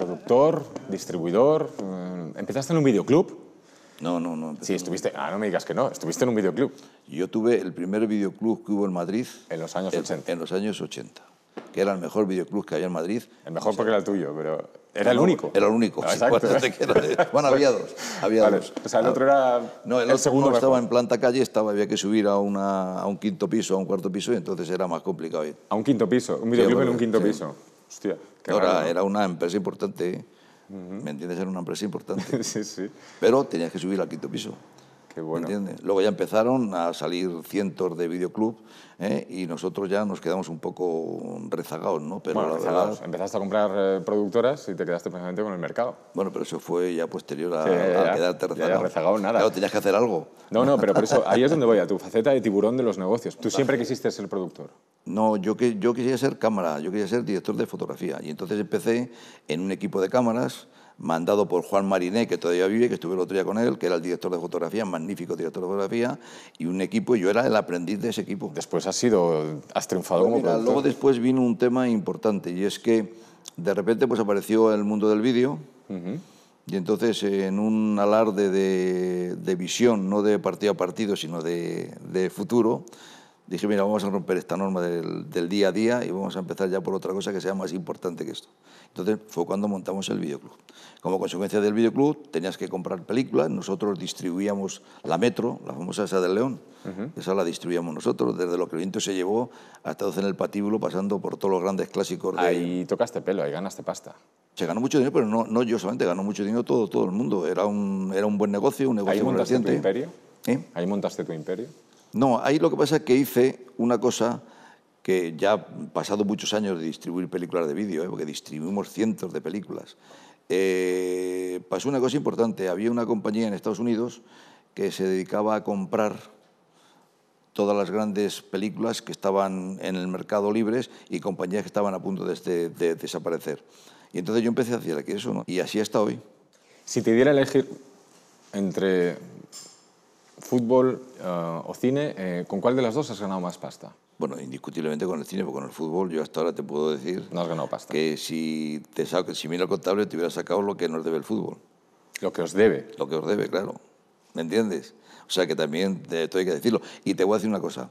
productor, distribuidor. Mm, ¿Empezaste en un videoclub? No, no, no. Sí, estuviste. Ah, no me digas que no. Estuviste en un videoclub. Yo tuve el primer videoclub que hubo en Madrid. En los años 80. En, los años 80. Que era el mejor videoclub que había en Madrid. El mejor porque era el tuyo, pero. Era el único. Era el único. Exacto. bueno, había dos. Había dos. O sea, el otro era. No, el, otro, segundo. estaba en planta calle, estaba, había que subir a, una, a, un quinto piso, a un cuarto piso, y entonces era más complicado. ¿A un quinto piso? ¿Un videoclub en un quinto piso? Hostia, Ahora, era una empresa importante, ¿eh? ¿me entiendes? Era una empresa importante. sí, sí. Pero tenías que subir al quinto piso. Qué bueno. ¿me entiendes? Luego ya empezaron a salir cientos de videoclub ¿eh? y nosotros ya nos quedamos un poco rezagados, ¿no? Pero bueno, rezagados. Empezaste a comprar eh, productoras y te quedaste precisamente con el mercado. Bueno, pero eso fue ya posterior a, quedarte rezagado. Ya, nada. Claro, tenías que hacer algo. No, no, pero por eso ahí es donde voy, a tu faceta de tiburón de los negocios. ¿Tú siempre quisiste ser el productor? No, yo, yo quería ser cámara, yo quería ser director de fotografía. Y entonces empecé en un equipo de cámaras mandado por Juan Mariné, que todavía vive, que estuve el otro día con él, que era el director de fotografía, magnífico director de fotografía, y un equipo, yo era el aprendiz de ese equipo. Después has sido, has triunfado como Luego después vino un tema importante, y es que de repente pues apareció el mundo del vídeo, y entonces en un alarde de, visión, no de partido a partido, sino de futuro, dije, mira, vamos a romper esta norma del, del, día a día y vamos a empezar ya por otra cosa que sea más importante que esto. Entonces fue cuando montamos el videoclub. Como consecuencia del videoclub tenías que comprar películas, nosotros distribuíamos la Metro, la famosa esa del León, esa la distribuíamos nosotros, desde Lo que el viento se llevó hasta 12 en el patíbulo, pasando por todos los grandes clásicos. De... Ahí tocaste pelo, ahí ganaste pasta. Se ganó mucho dinero, pero no, no yo solamente, ganó mucho dinero todo, todo el mundo. Era un, era un buen negocio, un negocio ¿Eh? ¿Ahí montaste tu imperio? Sí. ¿Ahí montaste tu imperio? No, ahí lo que pasa es que hice una cosa que ya pasado muchos años de distribuir películas de vídeo, ¿eh? porque distribuimos cientos de películas, eh, pasó una cosa importante. Había una compañía en Estados Unidos que se dedicaba a comprar todas las grandes películas que estaban en el mercado libres y compañías que estaban a punto de, este, desaparecer. Y entonces yo empecé a hacer aquí eso, ¿no? Y así hasta hoy. Si te diera elegir entre fútbol eh, o cine, eh, ¿con cuál de las dos has ganado más pasta? Bueno, indiscutiblemente con el cine, porque con el fútbol yo hasta ahora te puedo decir... No has ganado pasta. Que si, te saco, si miro el contable te hubiera sacado lo que nos debe el fútbol. Lo que os debe. Lo que os debe, claro. ¿Me entiendes? O sea que también te, esto hay que decirlo. Y te voy a decir una cosa.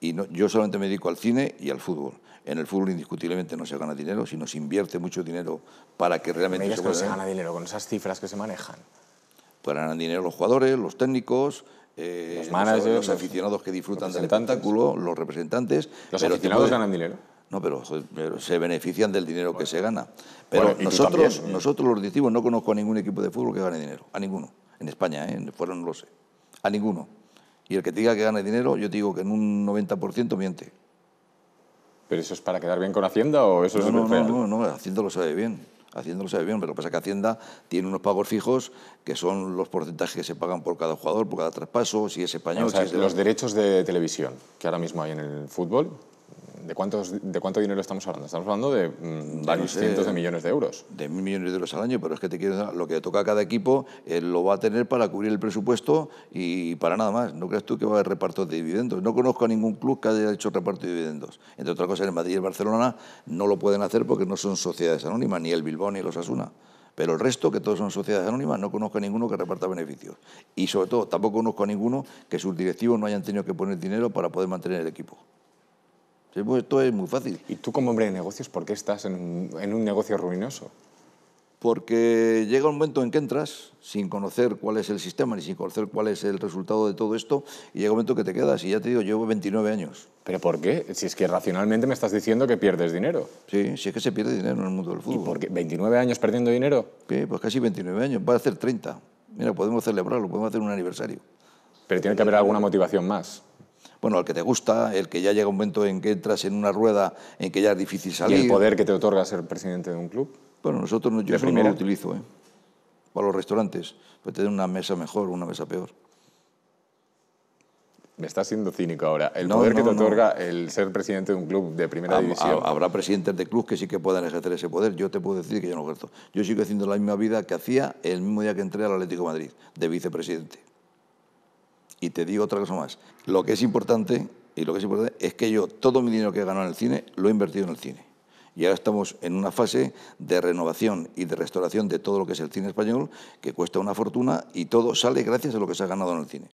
Y no, yo solamente me dedico al cine y al fútbol. En el fútbol indiscutiblemente no se gana dinero, sino se invierte mucho dinero para que realmente... Me se, se gana dinero con esas cifras que se manejan. Pues ganan dinero los jugadores, los técnicos, eh, los aficionados que disfrutan del espectáculo, los representantes. Los aficionados ganan dinero. No, pero, se benefician del dinero que se gana. Pero nosotros, nosotros los directivos, no conozco a ningún equipo de fútbol que gane dinero, a ninguno. En España, ¿eh? fuera no lo sé, a ninguno. Y el que diga que gane dinero, yo te digo que en un 90% miente. ¿Pero eso es para quedar bien con Hacienda o eso es no, no, no, Hacienda lo sabe bien. Hacienda lo sabe bien, pero lo que pasa es que Hacienda tiene unos pagos fijos que son los porcentajes que se pagan por cada jugador, por cada traspaso, si es español. O es de... Los derechos de televisión que ahora mismo hay en el fútbol, ¿de, cuánto dinero estamos hablando? Estamos hablando de mm, varios cientos de millones de euros. De mil millones de euros al año, pero es que te quiero lo que toca a cada equipo eh, lo va a tener para cubrir el presupuesto y para nada más. ¿No crees tú que va a haber reparto de dividendos? No conozco a ningún club que haya hecho reparto de dividendos. Entre otras cosas, el Madrid y el Barcelona no lo pueden hacer porque no son sociedades anónimas, ni el Bilbao ni los Asuna pero el resto, que todos son sociedades anónimas, no conozco a ninguno que reparta beneficios. Y sobre todo, tampoco conozco a ninguno que sus directivos no hayan tenido que poner dinero para poder mantener el equipo. Esto es muy fácil. ¿Y tú como hombre de negocios, por qué estás en un, negocio ruinoso? Porque llega un momento en que entras sin conocer cuál es el sistema ni sin conocer cuál es el resultado de todo esto y llega un momento que te quedas y ya te digo, llevo 29 años. ¿Pero por qué? Si es que racionalmente me estás diciendo que pierdes dinero. Sí, si es que se pierde dinero en el mundo del fútbol. ¿Y por qué? ¿29 años perdiendo dinero? Sí, pues casi 29 años, va a hacer 30. Mira, podemos celebrarlo, podemos hacer un aniversario. Pero tiene que haber alguna motivación más bueno, al que te gusta, el que ya llega un momento en que entras en una rueda en que ya es difícil salir. ¿Y el poder que te otorga ser presidente de un club? Bueno, nosotros yo no lo utilizo, ¿eh? Para los restaurantes, puede tener una mesa mejor, o una mesa peor. Me estás siendo cínico ahora. El poder que te otorga el ser presidente de un club de primera división. habrá presidentes de club que sí que puedan ejercer ese poder. Yo te puedo decir que yo no ejerzo. Yo sigo haciendo la misma vida que hacía el mismo día que entré al Atlético Madrid, de vicepresidente. Y te digo otra cosa más. Lo que es importante, y lo que es importante, es que yo todo mi dinero que he ganado en el cine lo he invertido en el cine. Y ahora estamos en una fase de renovación y de restauración de todo lo que es el cine español, que cuesta una fortuna y todo sale gracias a lo que se ha ganado en el cine.